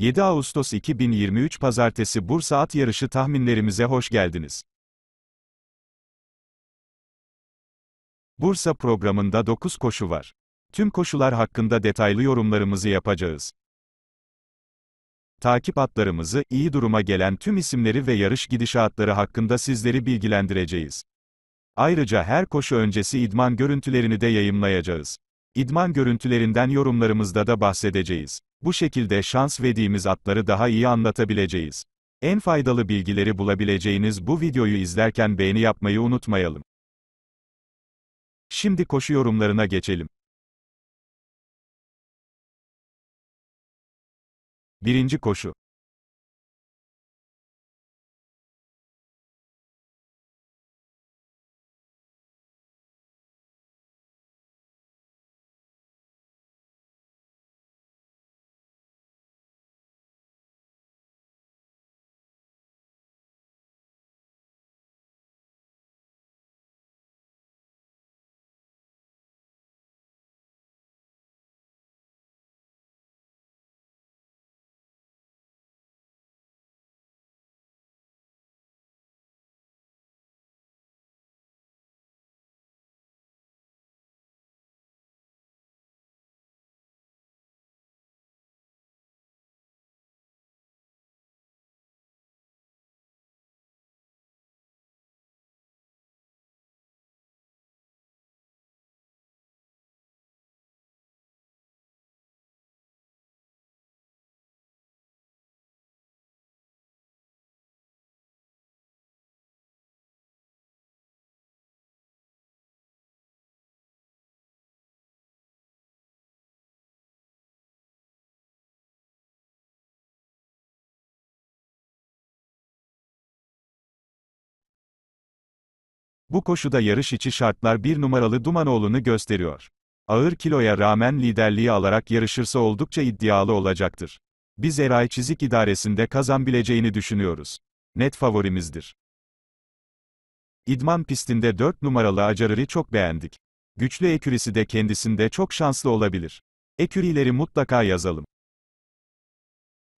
7 Ağustos 2023 Pazartesi Bursa At Yarışı tahminlerimize hoş geldiniz. Bursa programında 9 koşu var. Tüm koşular hakkında detaylı yorumlarımızı yapacağız. Takip atlarımızı, iyi duruma gelen tüm isimleri ve yarış gidişatları hakkında sizleri bilgilendireceğiz. Ayrıca her koşu öncesi idman görüntülerini de yayımlayacağız. İdman görüntülerinden yorumlarımızda da bahsedeceğiz. Bu şekilde şans verdiğimiz atları daha iyi anlatabileceğiz. En faydalı bilgileri bulabileceğiniz bu videoyu izlerken beğeni yapmayı unutmayalım. Şimdi koşu yorumlarına geçelim. Birinci koşu. Bu koşuda yarış içi şartlar bir numaralı Dumanoğlu'nu gösteriyor. Ağır kiloya rağmen liderliği alarak yarışırsa oldukça iddialı olacaktır. Biz Eray Çizik idaresinde kazanabileceğini düşünüyoruz. Net favorimizdir. İdman pistinde 4 numaralı Acarır'ı çok beğendik. Güçlü ekürisi de kendisinde çok şanslı olabilir. Ekürileri mutlaka yazalım.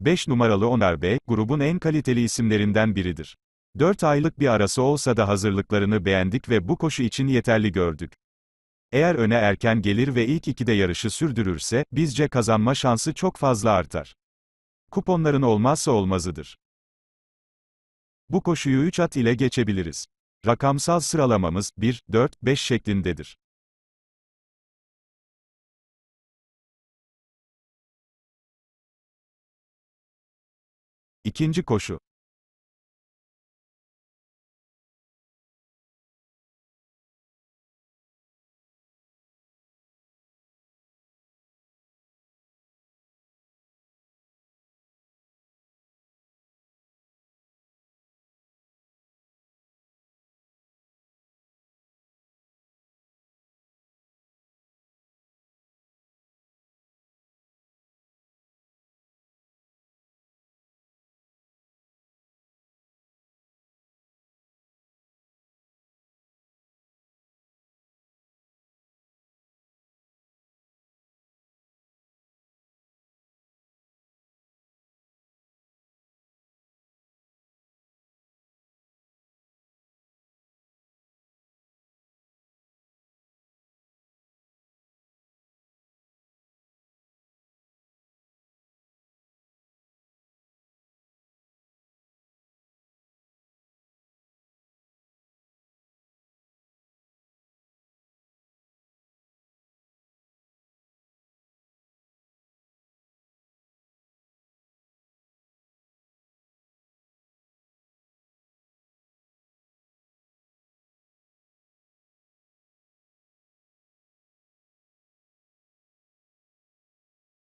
5 numaralı Onar Bey, grubun en kaliteli isimlerinden biridir. 4 aylık bir arası olsa da hazırlıklarını beğendik ve bu koşu için yeterli gördük. Eğer öne erken gelir ve ilk ikide yarışı sürdürürse, bizce kazanma şansı çok fazla artar. Kuponların olmazsa olmazıdır. Bu koşuyu 3 at ile geçebiliriz. Rakamsal sıralamamız 1, 4, 5 şeklindedir. İkinci koşu.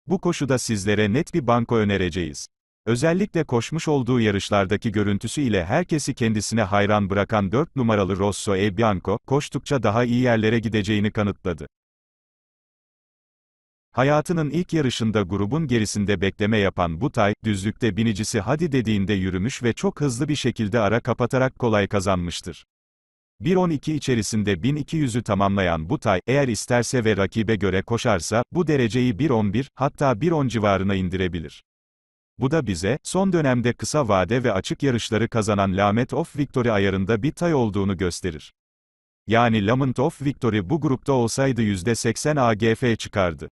Bu koşuda sizlere net bir banko önereceğiz. Özellikle koşmuş olduğu yarışlardaki görüntüsü ile herkesi kendisine hayran bırakan 4 numaralı Rosso e Bianco, koştukça daha iyi yerlere gideceğini kanıtladı. Hayatının ilk yarışında grubun gerisinde bekleme yapan Butay, düzlükte binicisi hadi dediğinde yürümüş ve çok hızlı bir şekilde ara kapatarak kolay kazanmıştır. 1.12 içerisinde 1200'ü tamamlayan bu tay eğer isterse ve rakibe göre koşarsa, bu dereceyi 1.11, hatta 1.10 civarına indirebilir. Bu da bize, son dönemde kısa vade ve açık yarışları kazanan Lament of Victory ayarında bir tay olduğunu gösterir. Yani Lament of Victory bu grupta olsaydı %80 AGF çıkardı.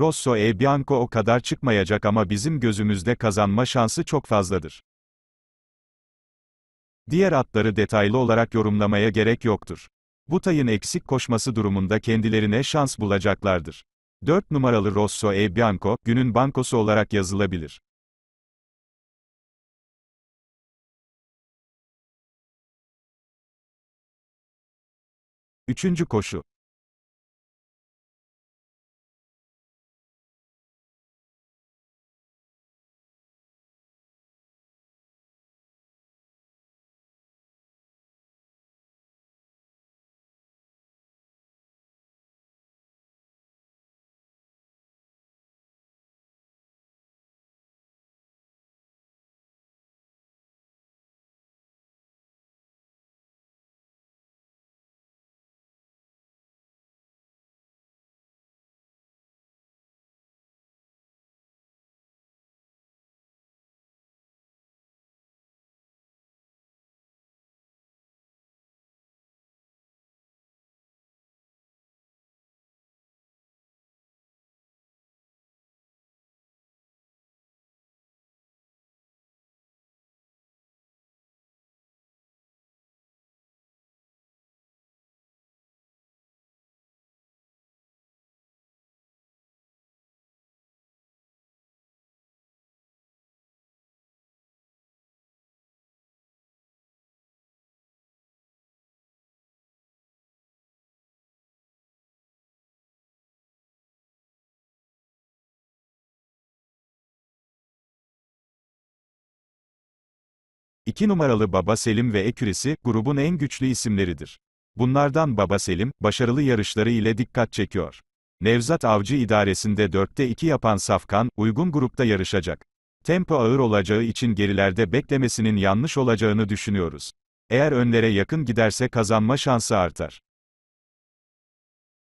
Rosso e Bianco o kadar çıkmayacak ama bizim gözümüzde kazanma şansı çok fazladır. Diğer atları detaylı olarak yorumlamaya gerek yoktur. Bu tayın eksik koşması durumunda kendilerine şans bulacaklardır. 4 numaralı Rosso e Bianco, günün bankosu olarak yazılabilir. Üçüncü koşu. İki numaralı Baba Selim ve Ekürisi, grubun en güçlü isimleridir. Bunlardan Baba Selim, başarılı yarışları ile dikkat çekiyor. Nevzat Avcı idaresinde 4'te 2 yapan Safkan, uygun grupta yarışacak. Tempo ağır olacağı için gerilerde beklemesinin yanlış olacağını düşünüyoruz. Eğer önlere yakın giderse kazanma şansı artar.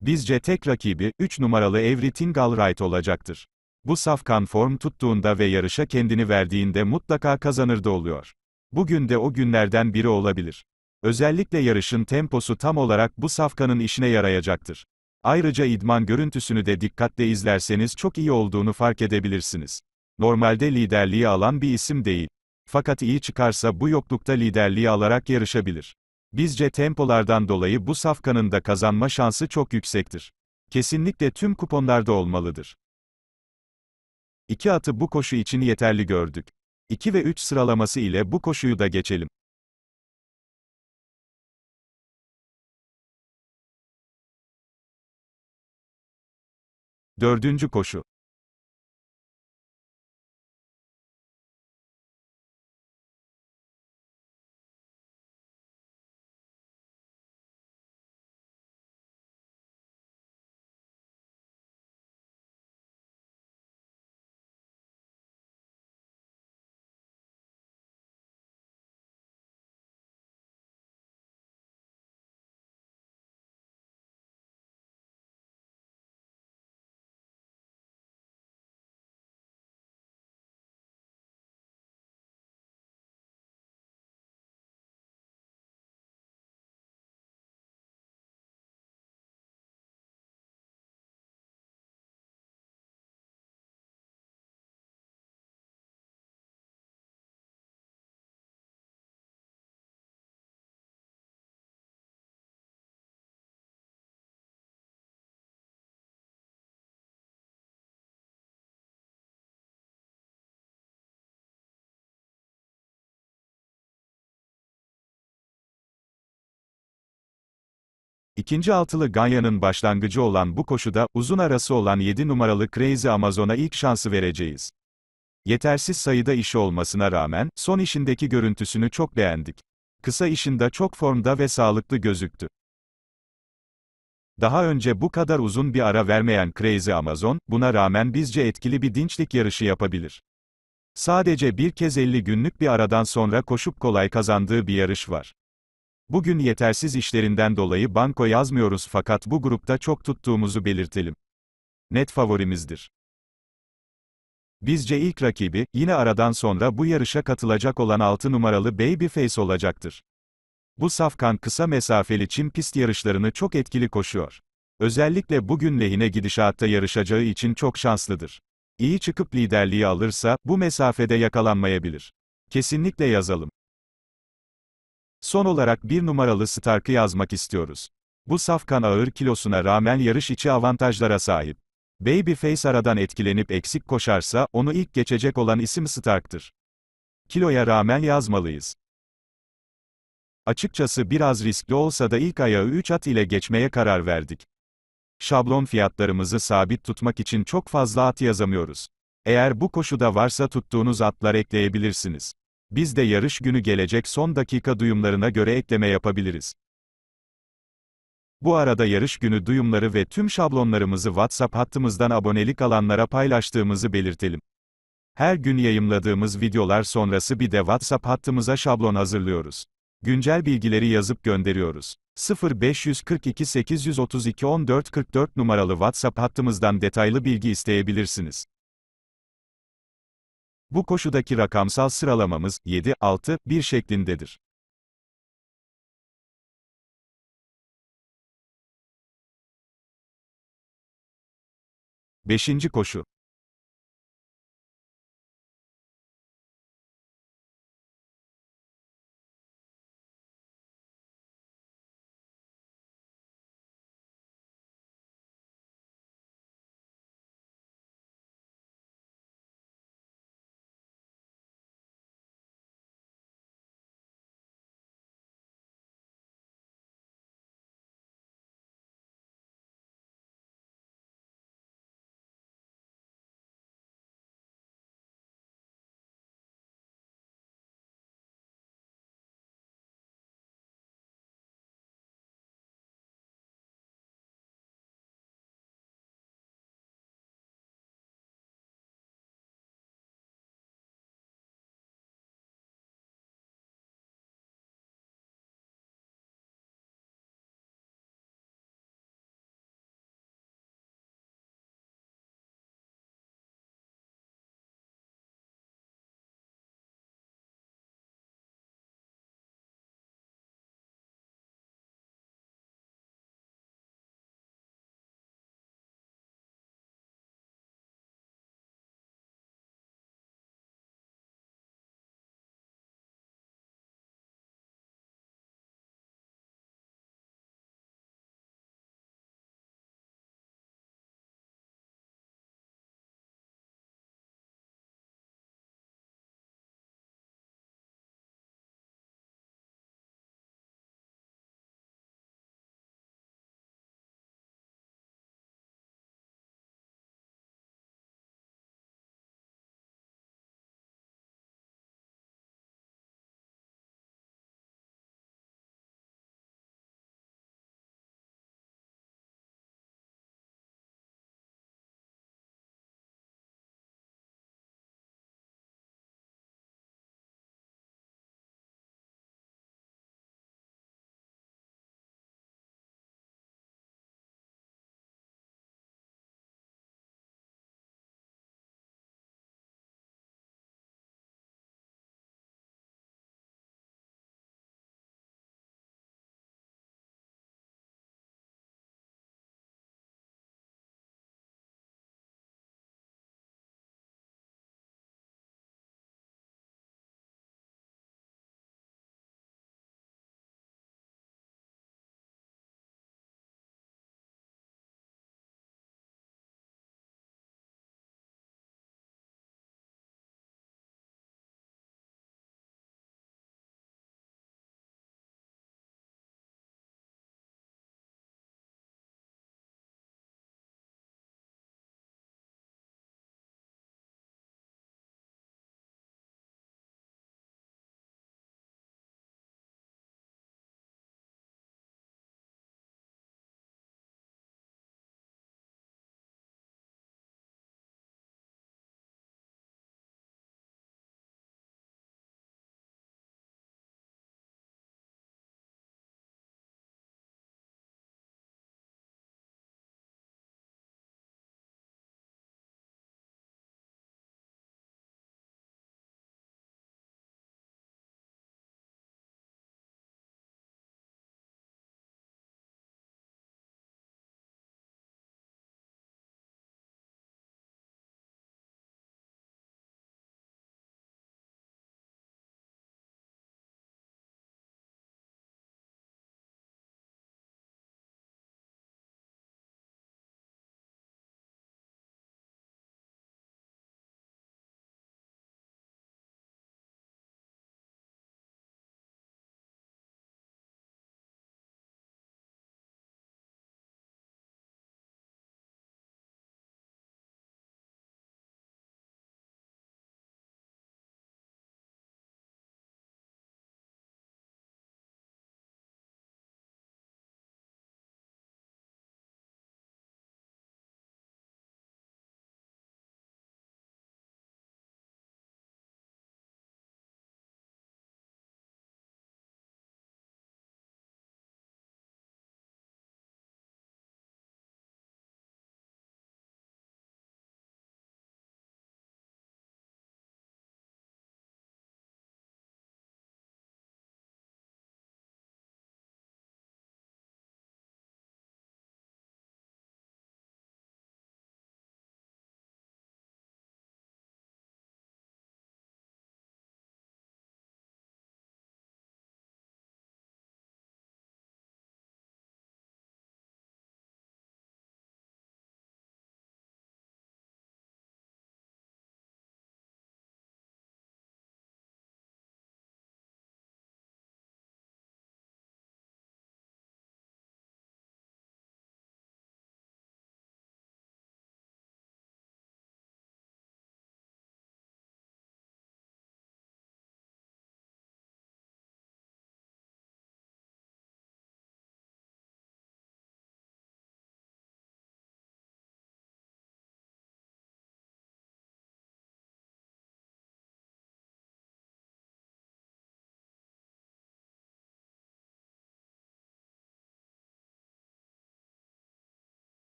Bizce tek rakibi, 3 numaralı Everything Alright olacaktır. Bu Safkan form tuttuğunda ve yarışa kendini verdiğinde mutlaka kazanır da oluyor. Bugün de o günlerden biri olabilir. Özellikle yarışın temposu tam olarak bu safkanın işine yarayacaktır. Ayrıca idman görüntüsünü de dikkatle izlerseniz çok iyi olduğunu fark edebilirsiniz. Normalde liderliği alan bir isim değil. Fakat iyi çıkarsa bu yoklukta liderliği alarak yarışabilir. Bizce tempolardan dolayı bu safkanın da kazanma şansı çok yüksektir. Kesinlikle tüm kuponlarda olmalıdır. İki atı bu koşu için yeterli gördük. 2 ve 3 sıralaması ile bu koşuyu da geçelim. Dördüncü koşu. İkinci altılı Ganya'nın başlangıcı olan bu koşuda, uzun arası olan 7 numaralı Crazy Amazon'a ilk şansı vereceğiz. Yetersiz sayıda işi olmasına rağmen, son işindeki görüntüsünü çok beğendik. Kısa işinde çok formda ve sağlıklı gözüktü. Daha önce bu kadar uzun bir ara vermeyen Crazy Amazon, buna rağmen bizce etkili bir dinçlik yarışı yapabilir. Sadece bir kez 50 günlük bir aradan sonra koşup kolay kazandığı bir yarış var. Bugün yetersiz işlerinden dolayı banko yazmıyoruz fakat bu grupta çok tuttuğumuzu belirtelim. Net favorimizdir. Bizce ilk rakibi, yine aradan sonra bu yarışa katılacak olan 6 numaralı Babyface olacaktır. Bu safkan kısa mesafeli çim pist yarışlarını çok etkili koşuyor. Özellikle bugün lehine gidişatta yarışacağı için çok şanslıdır. İyi çıkıp liderliği alırsa, bu mesafede yakalanmayabilir. Kesinlikle yazalım. Son olarak bir numaralı Stark'ı yazmak istiyoruz. Bu safkan ağır kilosuna rağmen yarış içi avantajlara sahip. Babyface aradan etkilenip eksik koşarsa, onu ilk geçecek olan isim Stark'tır. Kiloya rağmen yazmalıyız. Açıkçası biraz riskli olsa da ilk ayağı 3 at ile geçmeye karar verdik. Şablon fiyatlarımızı sabit tutmak için çok fazla at yazamıyoruz. Eğer bu koşuda varsa tuttuğunuz atlar ekleyebilirsiniz. Biz de yarış günü gelecek son dakika duyumlarına göre ekleme yapabiliriz. Bu arada yarış günü duyumları ve tüm şablonlarımızı WhatsApp hattımızdan abonelik alanlara paylaştığımızı belirtelim. Her gün yayımladığımız videolar sonrası bir de WhatsApp hattımıza şablon hazırlıyoruz. Güncel bilgileri yazıp gönderiyoruz. 0542 832 1444 numaralı WhatsApp hattımızdan detaylı bilgi isteyebilirsiniz. Bu koşudaki rakamsal sıralamamız 7, 6, 1 şeklindedir. Beşinci koşu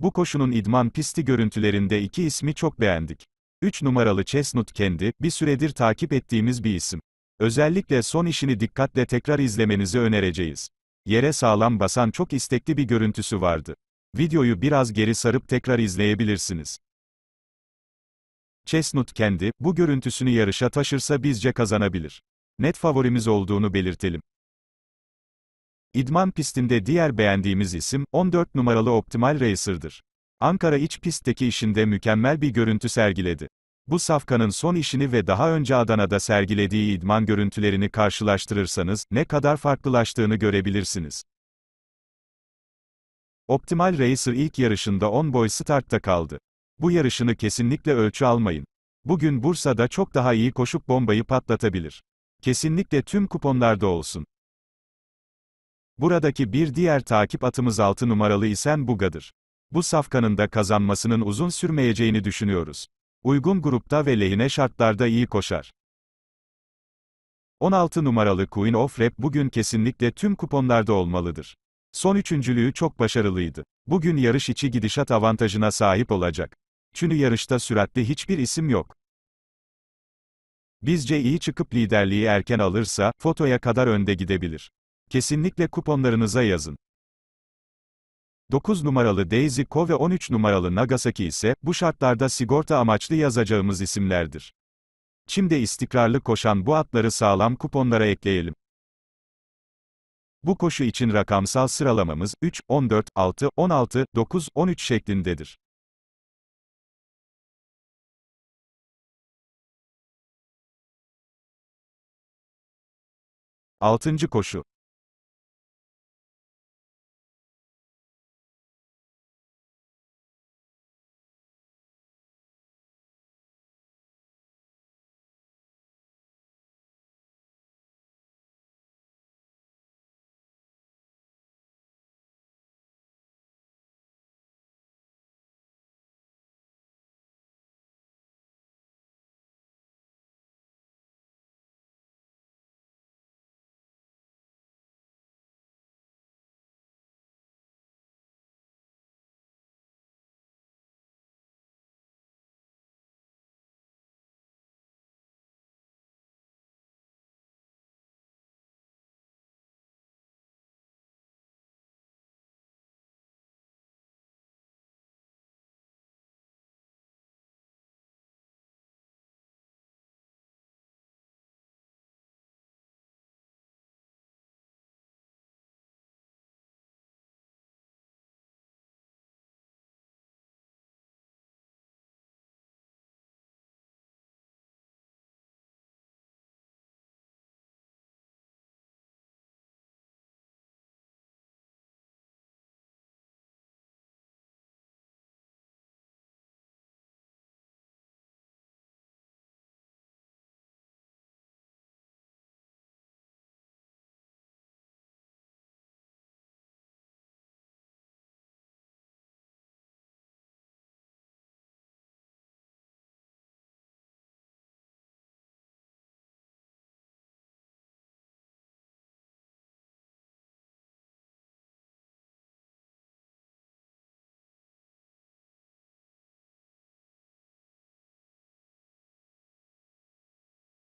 Bu koşunun idman pisti görüntülerinde iki ismi çok beğendik. 3 numaralı Chestnut kendi, bir süredir takip ettiğimiz bir isim. Özellikle son işini dikkatle tekrar izlemenizi önereceğiz. Yere sağlam basan çok istekli bir görüntüsü vardı. Videoyu biraz geri sarıp tekrar izleyebilirsiniz. Chestnut kendi, bu görüntüsünü yarışa taşırsa bizce kazanabilir. Net favorimiz olduğunu belirtelim. İdman pistinde diğer beğendiğimiz isim, 14 numaralı Optimal Racer'dır. Ankara iç pistteki işinde mükemmel bir görüntü sergiledi. Bu safkanın son işini ve daha önce Adana'da sergilediği idman görüntülerini karşılaştırırsanız, ne kadar farklılaştığını görebilirsiniz. Optimal Racer ilk yarışında 10 boy startta kaldı. Bu yarışını kesinlikle ölçü almayın. Bugün Bursa'da çok daha iyi koşup bombayı patlatabilir. Kesinlikle tüm kuponlarda olsun. Buradaki bir diğer takip atımız 6 numaralı isen Buga'dır. Bu safkanın da kazanmasının uzun sürmeyeceğini düşünüyoruz. Uygun grupta ve lehine şartlarda iyi koşar. 16 numaralı Queen of Rap bugün kesinlikle tüm kuponlarda olmalıdır. Son üçüncülüğü çok başarılıydı. Bugün yarış içi gidişat avantajına sahip olacak. Çünkü yarışta süratli hiçbir isim yok. Bizce iyi çıkıp liderliği erken alırsa, fotoya kadar önde gidebilir. Kesinlikle kuponlarınıza yazın. 9 numaralı Daisy Co ve 13 numaralı Nagasaki ise, bu şartlarda sigorta amaçlı yazacağımız isimlerdir. Şimdi istikrarlı koşan bu atları sağlam kuponlara ekleyelim. Bu koşu için rakamsal sıralamamız 3, 14, 6, 16, 9, 13 şeklindedir. Altıncı koşu.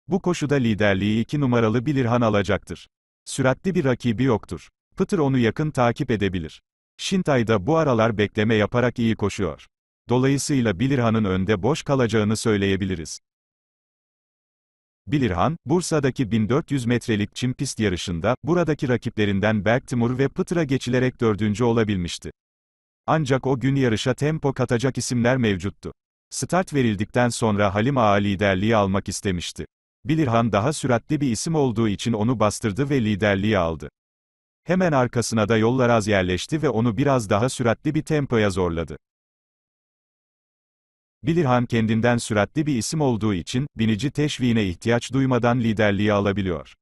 Bu koşuda liderliği iki numaralı Bilirhan alacaktır. Süratli bir rakibi yoktur. Pıtır onu yakın takip edebilir. Şintay da bu aralar bekleme yaparak iyi koşuyor. Dolayısıyla Bilirhan'ın önde boş kalacağını söyleyebiliriz. Bilirhan, Bursa'daki 1400 metrelik çim pist yarışında, buradaki rakiplerinden Berk Timur ve Pıtır'a geçilerek dördüncü olabilmişti. Ancak o gün yarışa tempo katacak isimler mevcuttu. Start verildikten sonra Halim Ağa liderliği almak istemişti. Bilirhan daha süratli bir isim olduğu için onu bastırdı ve liderliği aldı. Hemen arkasına da yollar az yerleşti ve onu biraz daha süratli bir tempoya zorladı. Bilirhan kendinden süratli bir isim olduğu için, binici teşviğine ihtiyaç duymadan liderliği alabiliyor.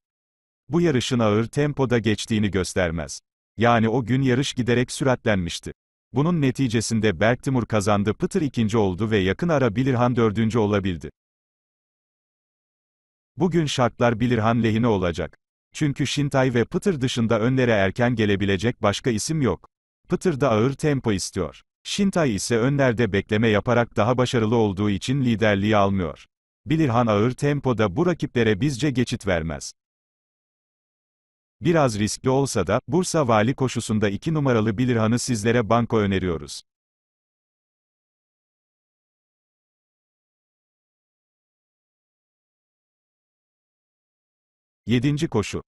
Bu yarışın ağır tempoda geçtiğini göstermez. Yani o gün yarış giderek süratlenmişti. Bunun neticesinde Berk Timur kazandı Pıtır ikinci oldu ve yakın ara Bilirhan dördüncü olabildi. Bugün şartlar Bilirhan lehine olacak. Çünkü Şintay ve Pıtır dışında önlere erken gelebilecek başka isim yok. Pıtır da ağır tempo istiyor. Şintay ise önlerde bekleme yaparak daha başarılı olduğu için liderliği almıyor. Bilirhan ağır tempoda bu rakiplere bizce geçit vermez. Biraz riskli olsa da, Bursa vali koşusunda 2 numaralı Bilirhan'ı sizlere banko öneriyoruz. 7. Koşu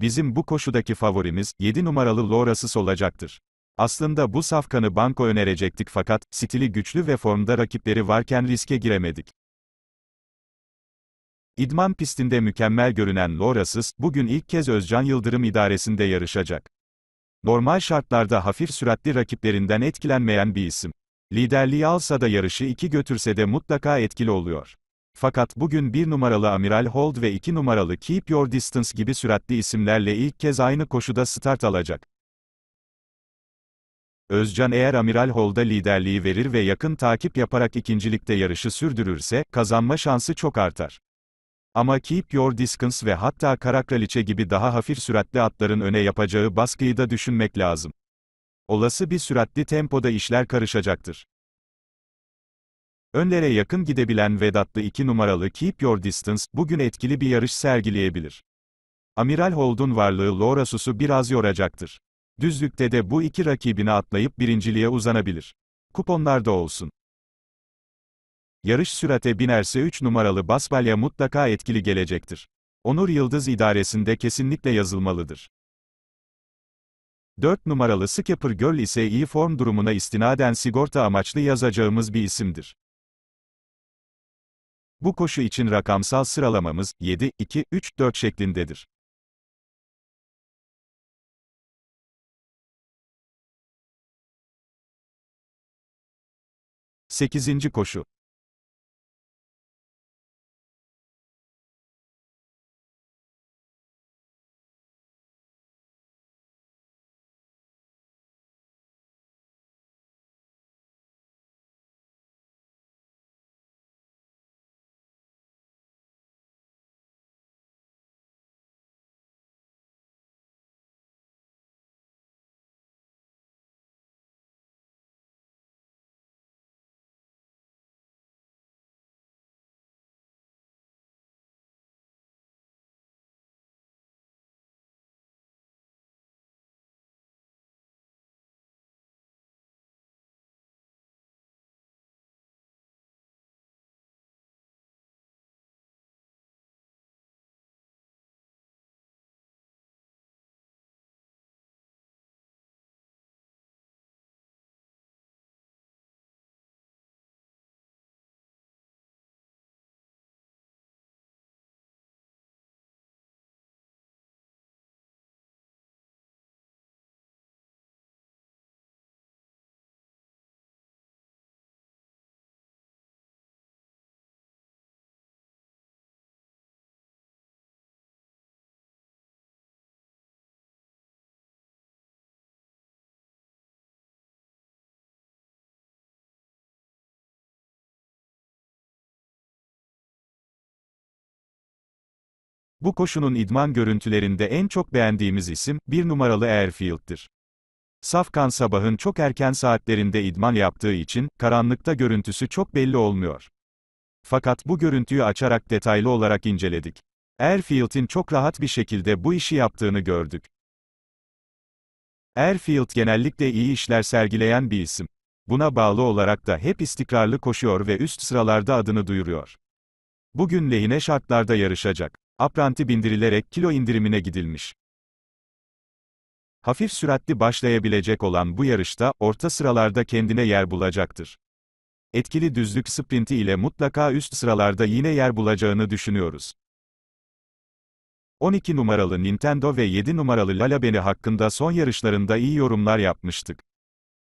Bizim bu koşudaki favorimiz, 7 numaralı Lauras'ıs olacaktır. Aslında bu safkanı banko önerecektik fakat, stili güçlü ve formda rakipleri varken riske giremedik. İdman pistinde mükemmel görünen Lauras'ıs, bugün ilk kez Özcan Yıldırım idaresinde yarışacak. Normal şartlarda hafif süratli rakiplerinden etkilenmeyen bir isim. Liderliği alsa da yarışı iki götürse de mutlaka etkili oluyor. Fakat bugün bir numaralı Amiral Hold ve iki numaralı Keep Your Distance gibi süratli isimlerle ilk kez aynı koşuda start alacak. Özcan eğer Amiral Hold'a liderliği verir ve yakın takip yaparak ikincilikte yarışı sürdürürse, kazanma şansı çok artar. Ama Keep Your Distance ve hatta Karakraliçe gibi daha hafif süratli atların öne yapacağı baskıyı da düşünmek lazım. Olası bir süratli tempoda işler karışacaktır. Önlere yakın gidebilen Vedatlı 2 numaralı Keep Your Distance, bugün etkili bir yarış sergileyebilir. Amiral Hold'un varlığı Laura Sus'u biraz yoracaktır. Düzlükte de bu iki rakibini atlayıp birinciliğe uzanabilir. Kuponlar da olsun. Yarış sürate binerse 3 numaralı Basbalya mutlaka etkili gelecektir. Onur Yıldız idaresinde kesinlikle yazılmalıdır. 4 numaralı Skipper Girl ise iyi form durumuna istinaden sigorta amaçlı yazacağımız bir isimdir. Bu koşu için rakamsal sıralamamız 7, 2, 3, 4 şeklindedir. Sekizinci koşu Bu koşunun idman görüntülerinde en çok beğendiğimiz isim, bir numaralı Airfield'dir. Safkan sabahın çok erken saatlerinde idman yaptığı için, karanlıkta görüntüsü çok belli olmuyor. Fakat bu görüntüyü açarak detaylı olarak inceledik. Airfield'in çok rahat bir şekilde bu işi yaptığını gördük. Airfield genellikle iyi işler sergileyen bir isim. Buna bağlı olarak da hep istikrarlı koşuyor ve üst sıralarda adını duyuruyor. Bugün lehine şartlarda yarışacak apranti bindirilerek kilo indirimine gidilmiş. Hafif süratli başlayabilecek olan bu yarışta, orta sıralarda kendine yer bulacaktır. Etkili düzlük sprinti ile mutlaka üst sıralarda yine yer bulacağını düşünüyoruz. 12 numaralı Nintendo ve 7 numaralı Lalabeni hakkında son yarışlarında iyi yorumlar yapmıştık.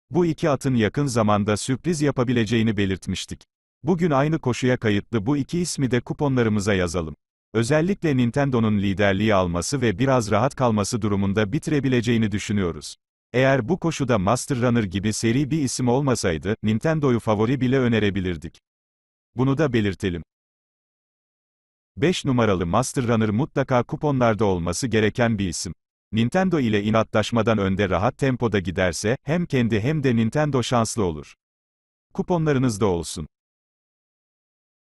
Bu iki atın yakın zamanda sürpriz yapabileceğini belirtmiştik. Bugün aynı koşuya kayıtlı bu iki ismi de kuponlarımıza yazalım. Özellikle Nintendo'nun liderliği alması ve biraz rahat kalması durumunda bitirebileceğini düşünüyoruz. Eğer bu koşuda Master Runner gibi seri bir isim olmasaydı, Nintendo'yu favori bile önerebilirdik. Bunu da belirtelim. 5 numaralı Master Runner mutlaka kuponlarda olması gereken bir isim. Nintendo ile inatlaşmadan önde rahat tempoda giderse, hem kendi hem de Nintendo şanslı olur. Kuponlarınız da olsun.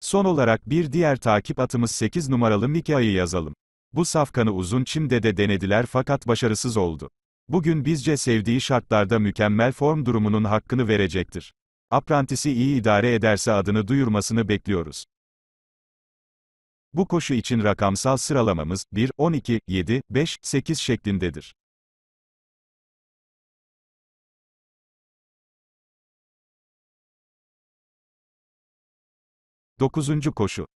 Son olarak bir diğer takip atımız 8 numaralı Mikea'yı yazalım. Bu safkanı uzun çimde de denediler fakat başarısız oldu. Bugün bizce sevdiği şartlarda mükemmel form durumunun hakkını verecektir. Aprantisi iyi idare ederse adını duyurmasını bekliyoruz. Bu koşu için rakamsal sıralamamız 1, 12, 7, 5, 8 şeklindedir. Dokuzuncu koşu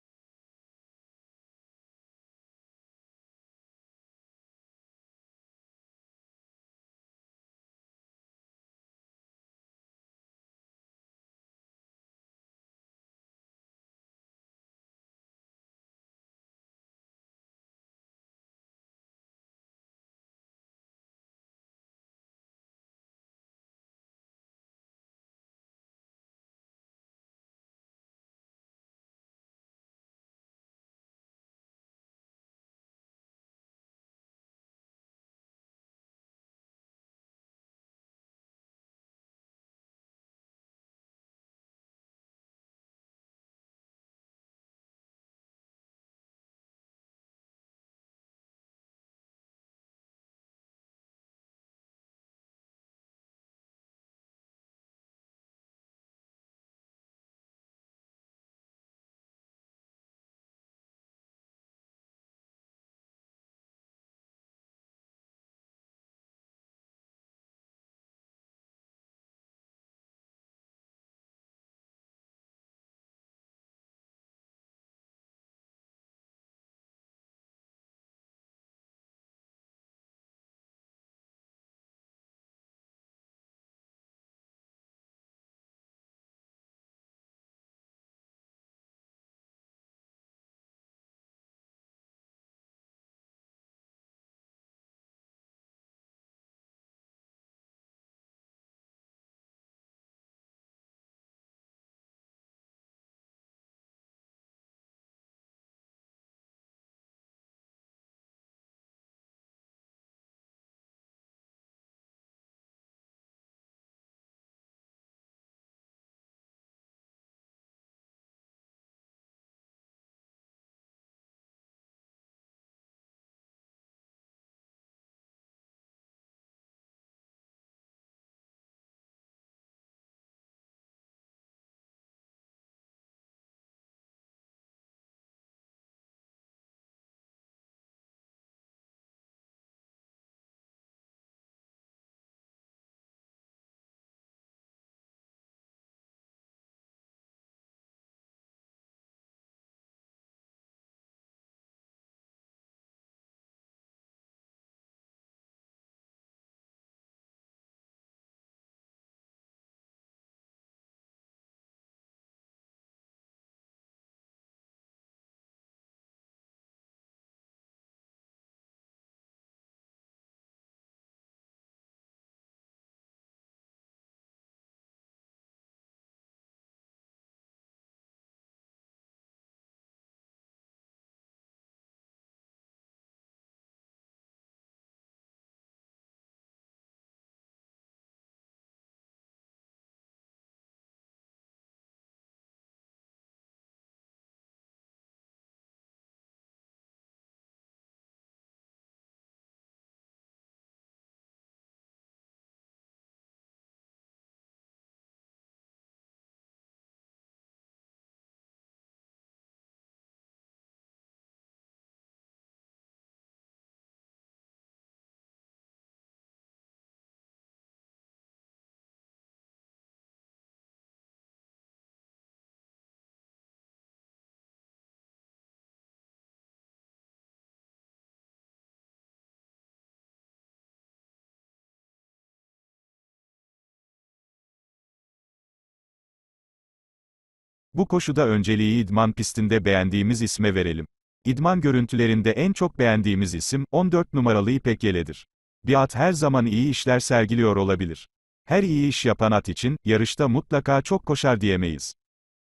Bu koşuda önceliği idman pistinde beğendiğimiz isme verelim. İdman görüntülerinde en çok beğendiğimiz isim, 14 numaralı İpek Yele'dir. Bir at her zaman iyi işler sergiliyor olabilir. Her iyi iş yapan at için, yarışta mutlaka çok koşar diyemeyiz.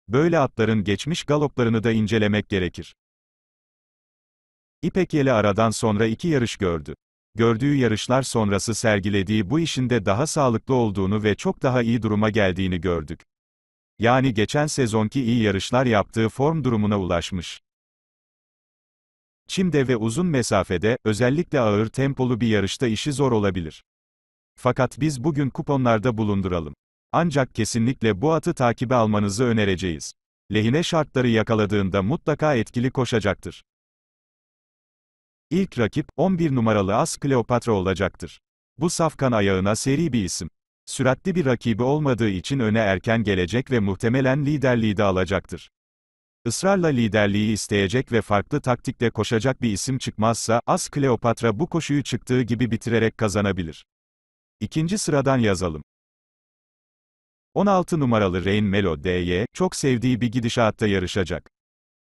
Böyle atların geçmiş galoplarını da incelemek gerekir. İpek Yele aradan sonra iki yarış gördü. Gördüğü yarışlar sonrası sergilediği bu işinde daha sağlıklı olduğunu ve çok daha iyi duruma geldiğini gördük yani geçen sezonki iyi yarışlar yaptığı form durumuna ulaşmış. Çim'de ve uzun mesafede, özellikle ağır tempolu bir yarışta işi zor olabilir. Fakat biz bugün kuponlarda bulunduralım. Ancak kesinlikle bu atı takibe almanızı önereceğiz. Lehine şartları yakaladığında mutlaka etkili koşacaktır. İlk rakip, 11 numaralı As Kleopatra olacaktır. Bu safkan ayağına seri bir isim süratli bir rakibi olmadığı için öne erken gelecek ve muhtemelen liderliği de alacaktır. Israrla liderliği isteyecek ve farklı taktikle koşacak bir isim çıkmazsa, As Kleopatra bu koşuyu çıktığı gibi bitirerek kazanabilir. İkinci sıradan yazalım. 16 numaralı Rain Melo D.Y., çok sevdiği bir gidişatta yarışacak.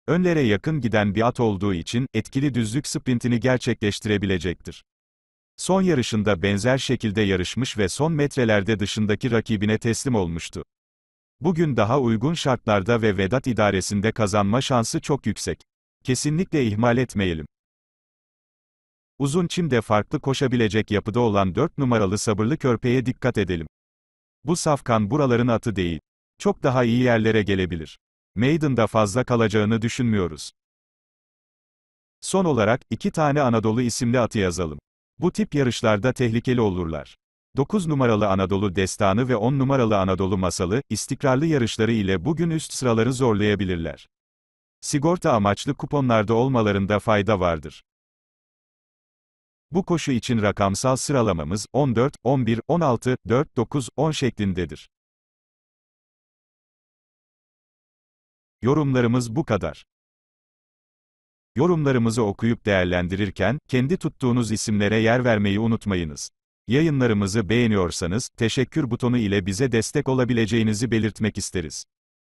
Önlere yakın giden bir at olduğu için, etkili düzlük sprintini gerçekleştirebilecektir. Son yarışında benzer şekilde yarışmış ve son metrelerde dışındaki rakibine teslim olmuştu. Bugün daha uygun şartlarda ve Vedat idaresinde kazanma şansı çok yüksek. Kesinlikle ihmal etmeyelim. Uzun çimde farklı koşabilecek yapıda olan 4 numaralı sabırlı körpeye dikkat edelim. Bu safkan buraların atı değil. Çok daha iyi yerlere gelebilir. Maiden'da fazla kalacağını düşünmüyoruz. Son olarak, iki tane Anadolu isimli atı yazalım. Bu tip yarışlarda tehlikeli olurlar. 9 numaralı Anadolu Destanı ve 10 numaralı Anadolu Masalı, istikrarlı yarışları ile bugün üst sıraları zorlayabilirler. Sigorta amaçlı kuponlarda olmalarında fayda vardır. Bu koşu için rakamsal sıralamamız 14, 11, 16, 4, 9, 10 şeklindedir. Yorumlarımız bu kadar. Yorumlarımızı okuyup değerlendirirken, kendi tuttuğunuz isimlere yer vermeyi unutmayınız. Yayınlarımızı beğeniyorsanız, teşekkür butonu ile bize destek olabileceğinizi belirtmek isteriz.